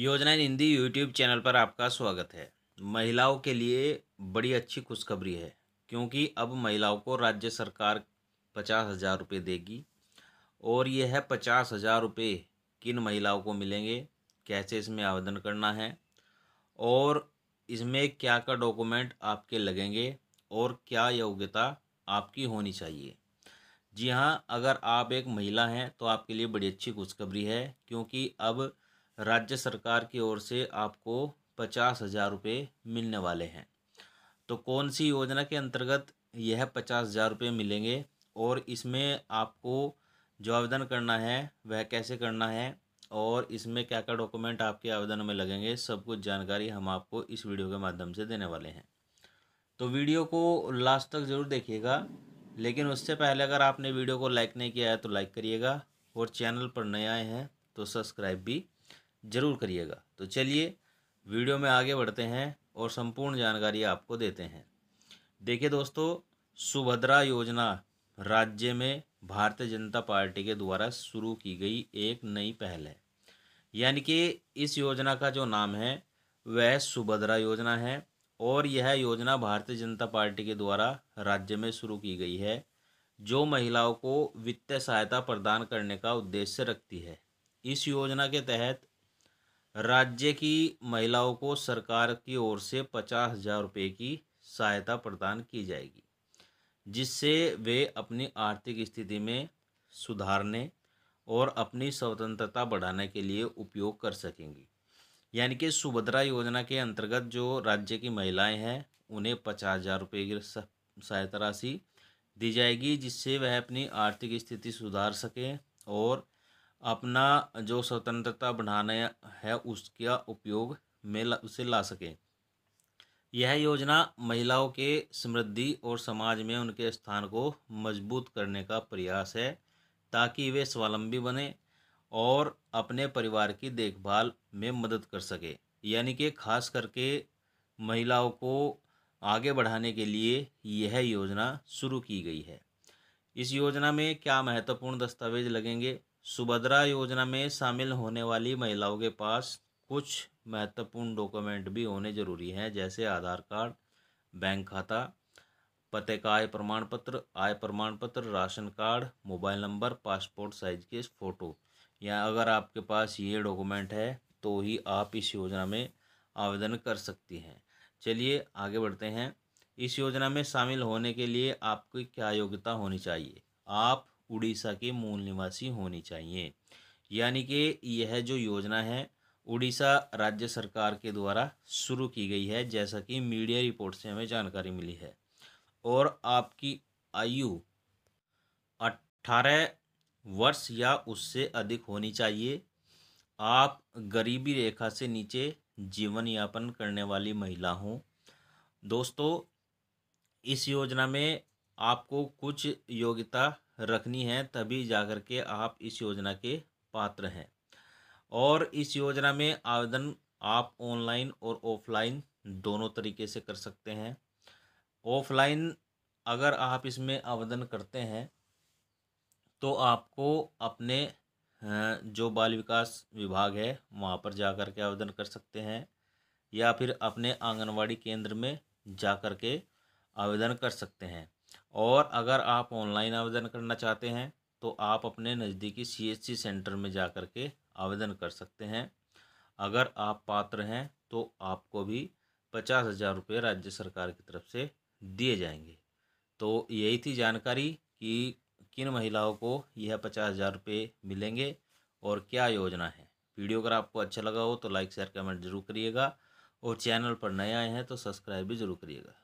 योजना इन Hindi YouTube channel पर आपका स्वागत है महिलाओं के लिए बड़ी अच्छी खुशखबरी है क्योंकि अब महिलाओं को राज्य सरकार पचास हज़ार रुपये देगी और यह है पचास हज़ार रुपये किन महिलाओं को मिलेंगे कैसे इसमें आवेदन करना है और इसमें क्या क्या डॉक्यूमेंट आपके लगेंगे और क्या योग्यता आपकी होनी चाहिए जी हाँ अगर आप एक महिला हैं तो आपके लिए बड़ी अच्छी खुशखबरी है क्योंकि अब राज्य सरकार की ओर से आपको पचास हज़ार रुपये मिलने वाले हैं तो कौन सी योजना के अंतर्गत यह पचास हज़ार रुपये मिलेंगे और इसमें आपको जो आवेदन करना है वह कैसे करना है और इसमें क्या क्या डॉक्यूमेंट आपके आवेदन में लगेंगे सब कुछ जानकारी हम आपको इस वीडियो के माध्यम से देने वाले हैं तो वीडियो को लास्ट तक ज़रूर देखिएगा लेकिन उससे पहले अगर आपने वीडियो को लाइक नहीं किया है तो लाइक करिएगा और चैनल पर नए आए हैं तो सब्सक्राइब भी ज़रूर करिएगा तो चलिए वीडियो में आगे बढ़ते हैं और संपूर्ण जानकारी आपको देते हैं देखिए दोस्तों सुभद्रा योजना राज्य में भारतीय जनता पार्टी के द्वारा शुरू की गई एक नई पहल है यानी कि इस योजना का जो नाम है वह सुभद्रा योजना है और यह योजना भारतीय जनता पार्टी के द्वारा राज्य में शुरू की गई है जो महिलाओं को वित्तीय सहायता प्रदान करने का उद्देश्य रखती है इस योजना के तहत राज्य की महिलाओं को सरकार की ओर से पचास हजार रुपये की सहायता प्रदान की जाएगी जिससे वे अपनी आर्थिक स्थिति में सुधारने और अपनी स्वतंत्रता बढ़ाने के लिए उपयोग कर सकेंगी यानी कि सुभद्रा योजना के अंतर्गत जो राज्य की महिलाएं हैं उन्हें पचास हज़ार रुपये की सहायता राशि दी जाएगी जिससे वह अपनी आर्थिक स्थिति सुधार सकें और अपना जो स्वतंत्रता बढ़ाना है उसका उपयोग में ला, उसे ला सकें यह योजना महिलाओं के समृद्धि और समाज में उनके स्थान को मजबूत करने का प्रयास है ताकि वे स्वावलंबी बने और अपने परिवार की देखभाल में मदद कर सके यानी कि खास करके महिलाओं को आगे बढ़ाने के लिए यह योजना शुरू की गई है इस योजना में क्या महत्वपूर्ण दस्तावेज लगेंगे सुभद्रा योजना में शामिल होने वाली महिलाओं के पास कुछ महत्वपूर्ण डॉक्यूमेंट भी होने जरूरी हैं जैसे आधार कार्ड बैंक खाता पते का आय प्रमाण पत्र आय प्रमाण पत्र ration card mobile number passport size के फ़ोटो या अगर आपके पास ये डॉक्यूमेंट है तो ही आप इस योजना में आवेदन कर सकती हैं चलिए आगे बढ़ते हैं इस योजना में शामिल होने के लिए आपकी क्या योग्यता होनी चाहिए आप उड़ीसा के मूल निवासी होनी चाहिए यानी कि यह जो योजना है उड़ीसा राज्य सरकार के द्वारा शुरू की गई है जैसा कि मीडिया रिपोर्ट से हमें जानकारी मिली है और आपकी आयु अट्ठारह वर्ष या उससे अधिक होनी चाहिए आप गरीबी रेखा से नीचे जीवन यापन करने वाली महिला हों दोस्तों इस योजना में आपको कुछ योग्यता रखनी है तभी जाकर के आप इस योजना के पात्र हैं और इस योजना में आवेदन आप ऑनलाइन और ऑफलाइन दोनों तरीके से कर सकते हैं ऑफलाइन अगर आप इसमें आवेदन करते हैं तो आपको अपने जो बाल विकास विभाग है वहाँ पर जा कर के आवेदन कर सकते हैं या फिर अपने आंगनवाड़ी केंद्र में जा कर के आवेदन कर सकते हैं और अगर आप ऑनलाइन आवेदन करना चाहते हैं तो आप अपने नज़दीकी सी सेंटर में जा कर के आवेदन कर सकते हैं अगर आप पात्र हैं तो आपको भी पचास हज़ार रुपये राज्य सरकार की तरफ से दिए जाएंगे तो यही थी जानकारी कि किन महिलाओं को यह पचास हज़ार रुपये मिलेंगे और क्या योजना है वीडियो अगर आपको अच्छा लगा हो तो लाइक शेयर कमेंट जरूर करिएगा और चैनल पर नए आए हैं तो सब्सक्राइब भी जरूर करिएगा